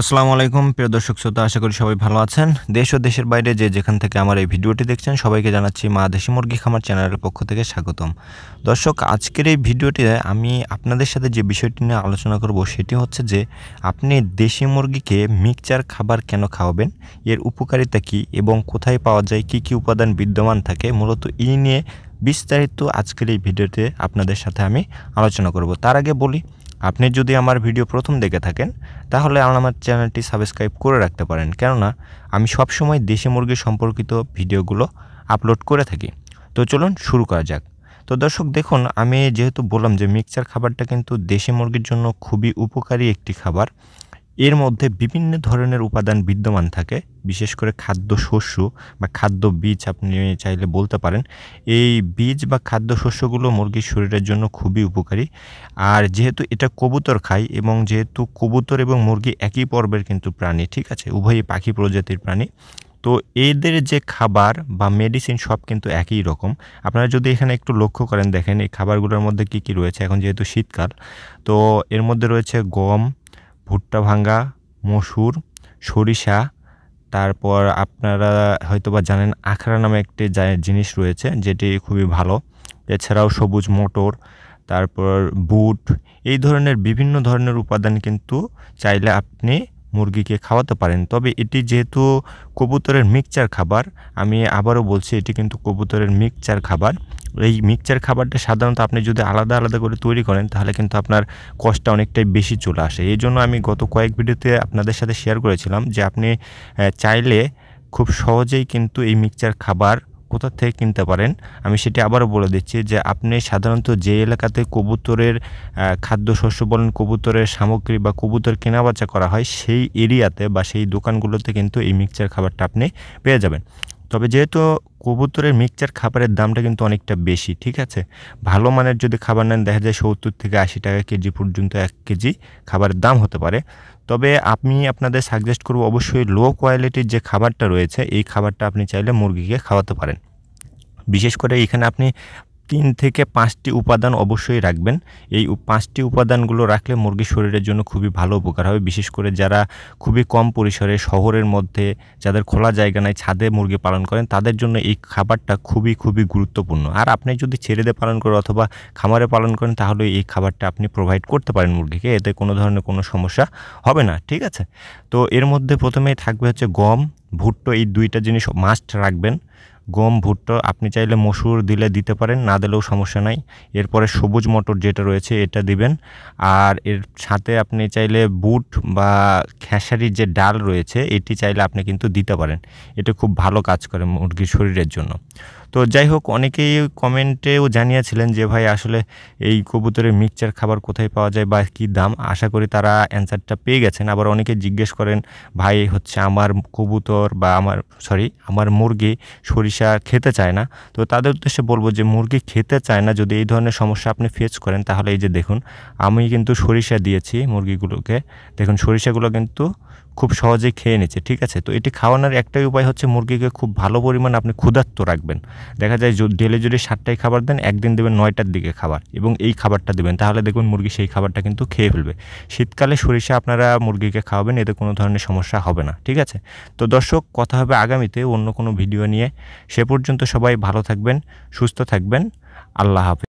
আসসালামু আলাইকুম প্রিয় দর্শক শ্রোতা আশা করি সবাই ভালো আছেন দেশ ও দেশের বাইরে যে যেখান থেকে আমার এই ভিডিওটি দেখছেন সবাইকে জানাচ্ছি মা দেশি মুরগি খামার চ্যানেলের পক্ষ থেকে স্বাগতম দর্শক আজকের এই ভিডিওটিতে আমি আপনাদের সাথে যে বিষয়টি নিয়ে আলোচনা করব সেটি হচ্ছে যে আপনি দেশি মুরগিকে মিক্সচার খাবার কেন খাওয়াবেন এর উপকারিতা কি এবং কোথায় পাওয়া যায় কি কি উপাদান বিদ্যমান থাকে মূলত এই নিয়ে বিস্তারিত আজকের এই ভিডিওতে আপনাদের সাথে আমি আলোচনা করব তার আগে বলি আপনি যদি আমার ভিডিও প্রথম দেখে থাকেন তাহলে আমার চ্যানেলটি সাবস্ক্রাইব করে রাখতে পারেন কেননা আমি সবসময় দেশি মুরগি সম্পর্কিত ভিডিওগুলো আপলোড করে থাকি তো চলুন শুরু করা যাক তো দর্শক দেখুন আমি যেহেতু বললাম যে মিক্সচার খাবারটা কিন্তু দেশি মুরগির জন্য খুবই উপকারী একটি খাবার এর মধ্যে বিভিন্ন ধরনের উপাদান বিদ্যমান থাকে বিশেষ করে খাদ্য শস্য বা খাদ্য বীজ আপনি চাইলে বলতে পারেন এই বীজ বা খাদ্য শস্যগুলো মুরগির শরীরের জন্য খুবই উপকারী আর যেহেতু এটা কবুতর খায় এবং যেহেতু কবুতর এবং মুরগি একই পর্বের কিন্তু প্রাণী ঠিক আছে উভয়ই পাখি প্রজাতির প্রাণী তো এদের যে খাবার বা মেডিসিন সব কিন্তু একই রকম আপনারা যদি এখানে একটু লক্ষ্য করেন দেখেন এই খাবারগুলোর মধ্যে কি কি রয়েছে এখন যেহেতু শীতকাল তো এর মধ্যে রয়েছে গম ভুট্টা ভাঙ্গা মসুর সরিষা তারপর আপনারা হয়তোবা জানেন আখড়া নামে একটি জিনিস রয়েছে যেটি খুবই ভালো এছাড়াও সবুজ মটর তারপর বুট এই ধরনের বিভিন্ন ধরনের উপাদান কিন্তু চাইলে আপনি মুরগিকে খাওয়াতে পারেন তবে এটি যেহেতু কবুতরের মিক্সচার খাবার আমি আবারও বলছি এটি কিন্তু কবুতরের মিক্সচার খাবার এই মিক্সচার খাবারটা সাধারণত আপনি যদি আলাদা আলাদা করে তৈরি করেন তাহলে কিন্তু আপনার কষ্টটা অনেকটাই বেশি চলে আসে এই জন্য আমি গত কয়েক ভিডিওতে আপনাদের সাথে শেয়ার করেছিলাম যে আপনি চাইলে খুব সহজেই কিন্তু এই মিক্সচার খাবার কোথা থেকে কিনতে পারেন আমি সেটি আবারও বলে দিচ্ছি যে আপনি সাধারণত যে এলাকাতে কবুতরের খাদ্যশস্য বলেন কবুতরের সামগ্রী বা কবুতর কেনাবেচা করা হয় সেই এরিয়াতে বা সেই দোকানগুলোতে কিন্তু এই মিক্সচার খাবারটা আপনি পেয়ে যাবেন তবে যেহেতু কবুতরের মিক্সচার খাবারের দামটা কিন্তু অনেকটা বেশি ঠিক আছে ভালো মানের যদি খাবার নেন দেখা যায় সত্তর থেকে আশি টাকা কেজি পর্যন্ত এক কেজি খাবারের দাম হতে পারে তবে আমি আপনাদের সাজেস্ট করব অবশ্যই লো কোয়ালিটির যে খাবারটা রয়েছে এই খাবারটা আপনি চাইলে মুরগিকে খাওয়াতে পারেন বিশেষ করে এখানে আপনি তিন থেকে পাঁচটি উপাদান অবশ্যই রাখবেন এই পাঁচটি উপাদানগুলো রাখলে মুরগির শরীরের জন্য খুবই ভালো উপকার হবে বিশেষ করে যারা খুবই কম পরিসরে শহরের মধ্যে যাদের খোলা জায়গা নাই ছাদে মুরগি পালন করেন তাদের জন্য এই খাবারটা খুবই খুবই গুরুত্বপূর্ণ আর আপনি যদি ছেড়ে দিয়ে পালন করেন অথবা খামারে পালন করেন তাহলে এই খাবারটা আপনি প্রোভাইড করতে পারেন মুরগিকে এতে কোনো ধরনের কোনো সমস্যা হবে না ঠিক আছে তো এর মধ্যে প্রথমেই থাকবে হচ্ছে গম ভুট্টো এই দুইটা জিনিস মাস্ট রাখবেন গম ভুট্টা আপনি চাইলে মসুর দিলে দিতে পারেন না দিলেও সমস্যা নাই এরপরে সবুজ মটর যেটা রয়েছে এটা দিবেন আর এর সাথে আপনি চাইলে বুট বা খেসারির যে ডাল রয়েছে এটি চাইলে আপনি কিন্তু দিতে পারেন এটা খুব ভালো কাজ করে মুরগির শরীরের জন্য তো যাই হোক অনেকেই কমেন্টেও জানিয়েছিলেন যে ভাই আসলে এই কবুতরের মিক্সচার খাবার কোথায় পাওয়া যায় বা কী দাম আশা করি তারা অ্যান্সারটা পেয়ে গেছেন আবার অনেকে জিজ্ঞেস করেন ভাই হচ্ছে আমার কবুতর বা আমার সরি আমার মুরগি সরিষা খেতে চায় না তো তাদের উদ্দেশ্যে বলবো যে মুরগি খেতে চায় না যদি এই ধরনের সমস্যা আপনি ফেস করেন তাহলে এই যে দেখুন আমি কিন্তু সরিষা দিয়েছি মুরগিগুলোকে দেখুন সরিষাগুলো কিন্তু খুব সহজে খেয়ে নিচ্ছে ঠিক আছে তো এটি খাওয়ানোর একটাই উপায় হচ্ছে মুরগিকে খুব ভালো পরিমাণ আপনি ক্ষুধার্ত রাখবেন দেখা যায় ডেলে যদি সাতটায় খাবার দেন একদিন দেবেন নয়টার দিকে খাবার এবং এই খাবারটা দেবেন তাহলে দেখবেন মুরগি সেই খাবারটা কিন্তু খেয়ে ফেলবে শীতকালে সরিষা আপনারা মুরগিকে খাওয়াবেন এতে কোনো ধরনের সমস্যা হবে না ঠিক আছে তো দর্শক কথা হবে আগামীতে অন্য কোনো ভিডিও নিয়ে সে পর্যন্ত সবাই ভালো থাকবেন সুস্থ থাকবেন আল্লাহ হাফেজ